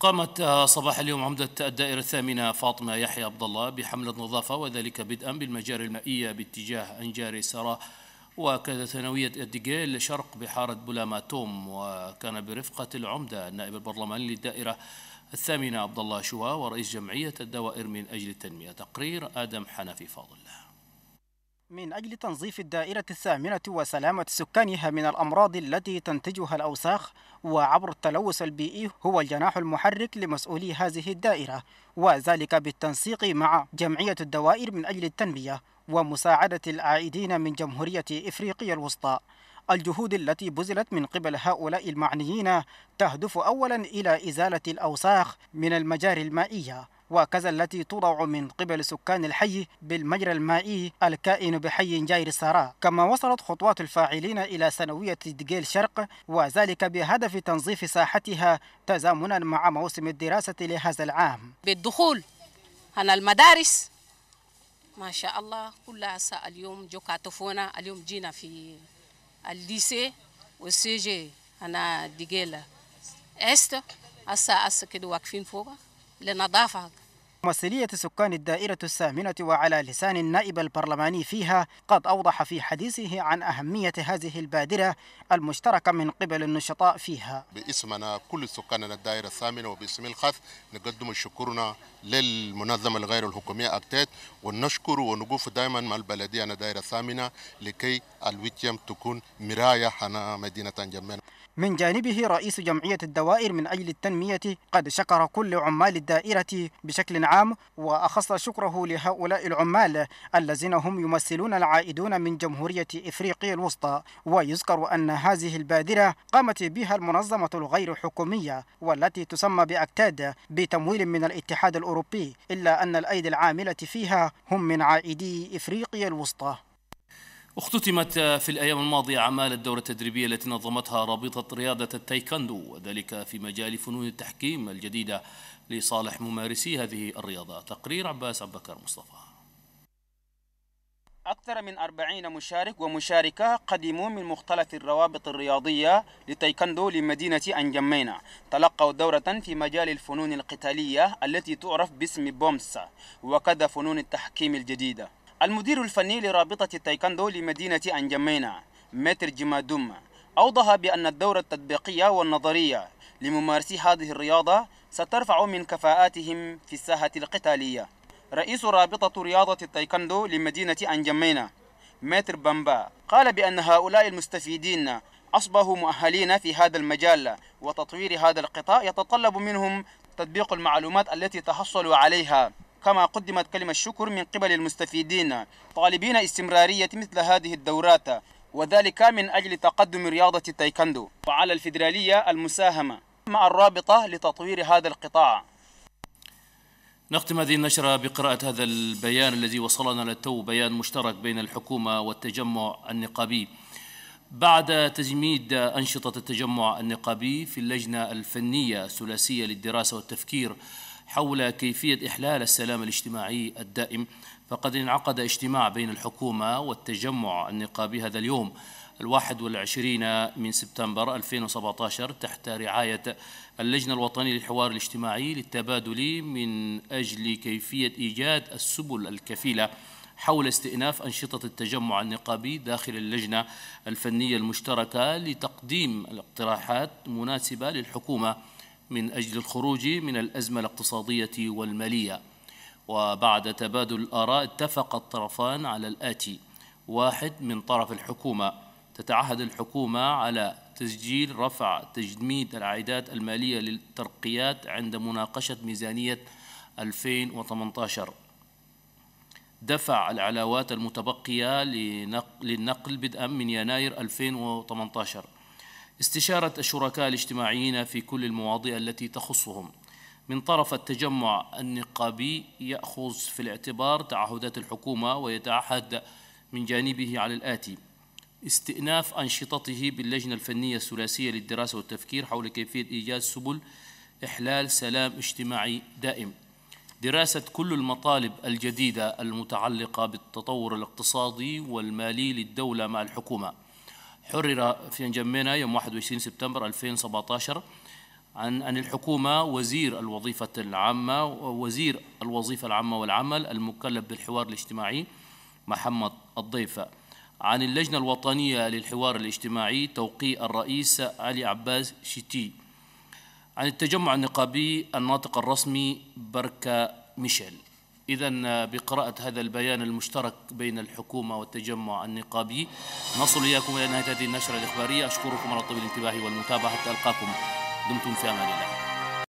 قامت آه، صباح اليوم عمدة الدائرة الثامنة فاطمة يحيى عبد الله بحملة نظافة وذلك بدءا بالمجاري المائية باتجاه أنجاري سارة وكذا ثانوية الدقيل شرق بحارة بولاماتوم وكان برفقة العمدة النائب البرلماني للدائرة الثامنة عبد الله شوا ورئيس جمعية الدوائر من أجل التنمية تقرير آدم حنفي فاضل الله. من أجل تنظيف الدائرة الثامنة وسلامة سكانها من الأمراض التي تنتجها الأوساخ وعبر التلوث البيئي هو الجناح المحرك لمسؤولي هذه الدائرة وذلك بالتنسيق مع جمعية الدوائر من أجل التنمية ومساعدة العائدين من جمهورية إفريقيا الوسطى الجهود التي بذلت من قبل هؤلاء المعنيين تهدف أولا إلى إزالة الأوساخ من المجاري المائية وكذا التي توضع من قبل سكان الحي بالمجرى المائي الكائن بحي جاير السراء كما وصلت خطوات الفاعلين إلى سنوية دقيل شرق وذلك بهدف تنظيف ساحتها تزامنا مع موسم الدراسة لهذا العام بالدخول أنا المدارس ما شاء الله عسى اليوم جو كاتفونا اليوم جينا في الليسي والسيجي أنا دقيلة است هسه هسه كده واقفين فوق لنظافه مسؤولية سكان الدائرة الثامنة وعلى لسان النائب البرلماني فيها قد أوضح في حديثه عن أهمية هذه البادرة المشتركة من قبل النشطاء فيها باسمنا كل سكاننا الدائرة الثامنة وباسم الخاص نقدم شكرنا للمنظمة الغير الحكومية أكتات ونشكر ونقف دائما مع البلدية الدائرة الثامنة لكي الويتيم تكون مراية حنا مدينة جمال من جانبه رئيس جمعية الدوائر من أجل التنمية قد شكر كل عمال الدائرة بشكل العام وأخص شكره لهؤلاء العمال الذين هم يمثلون العائدون من جمهورية إفريقيا الوسطى ويذكر أن هذه البادرة قامت بها المنظمة الغير حكومية والتي تسمى بأكتاد بتمويل من الاتحاد الأوروبي إلا أن الأيدي العاملة فيها هم من عائدي إفريقيا الوسطى اختتمت في الأيام الماضية أعمال الدورة التدريبية التي نظمتها رابطة رياضة التايكاندو وذلك في مجال فنون التحكيم الجديدة لصالح ممارسي هذه الرياضة تقرير عباس عبكر مصطفى أكثر من 40 مشارك ومشاركة قدموا من مختلف الروابط الرياضية لتايكندو لمدينة أنجمينا تلقوا دورة في مجال الفنون القتالية التي تعرف باسم بومسا وكذا فنون التحكيم الجديدة المدير الفني لرابطة التايكاندو لمدينة أنجمينا متر جمادوم أوضح بأن الدورة التطبيقية والنظرية لممارسي هذه الرياضة سترفع من كفاءاتهم في الساحة القتالية رئيس رابطة رياضة التايكاندو لمدينة أنجمينا متر بامبا قال بأن هؤلاء المستفيدين أصبحوا مؤهلين في هذا المجال وتطوير هذا القطاع يتطلب منهم تطبيق المعلومات التي تحصلوا عليها كما قدمت كلمة الشكر من قبل المستفيدين طالبين استمرارية مثل هذه الدورات وذلك من أجل تقدم رياضة التايكندو وعلى الفيدرالية المساهمة مع الرابطة لتطوير هذا القطاع نختم هذه النشرة بقراءة هذا البيان الذي وصلنا للتو بيان مشترك بين الحكومة والتجمع النقابي بعد تجميد أنشطة التجمع النقابي في اللجنة الفنية الثلاثية للدراسة والتفكير حول كيفية إحلال السلام الاجتماعي الدائم فقد انعقد اجتماع بين الحكومة والتجمع النقابي هذا اليوم الواحد والعشرين من سبتمبر 2017 تحت رعاية اللجنة الوطنية للحوار الاجتماعي للتبادل من أجل كيفية إيجاد السبل الكفيلة حول استئناف أنشطة التجمع النقابي داخل اللجنة الفنية المشتركة لتقديم الاقتراحات مناسبة للحكومة من أجل الخروج من الأزمة الاقتصادية والمالية وبعد تبادل الآراء اتفق الطرفان على الآتي واحد من طرف الحكومة تتعهد الحكومة على تسجيل رفع تجميد العائدات المالية للترقيات عند مناقشة ميزانية 2018 دفع العلاوات المتبقية للنقل بدءا من يناير 2018 استشارة الشركاء الاجتماعيين في كل المواضيع التي تخصهم من طرف التجمع النقابي يأخذ في الاعتبار تعهدات الحكومة ويتعهد من جانبه على الآتي استئناف أنشطته باللجنة الفنية الثلاثية للدراسة والتفكير حول كيفية إيجاد سبل إحلال سلام اجتماعي دائم دراسة كل المطالب الجديدة المتعلقة بالتطور الاقتصادي والمالي للدولة مع الحكومة حرر في جمينا يوم 21 سبتمبر 2017 عن أن الحكومة وزير الوظيفة العامة وزير الوظيفة العامة والعمل المكلف بالحوار الاجتماعي محمد الضيفة عن اللجنة الوطنية للحوار الاجتماعي توقيع الرئيس علي عباس شتي عن التجمع النقابي الناطق الرسمي بركة ميشيل إذا آه، بقراءة هذا البيان المشترك بين الحكومة والتجمع النقابي نصل إياكم إلى نهاية هذه النشرة الإخبارية أشكركم على طيب الانتباه والمتابعة حتى ألقاكم دمتم في أمان الله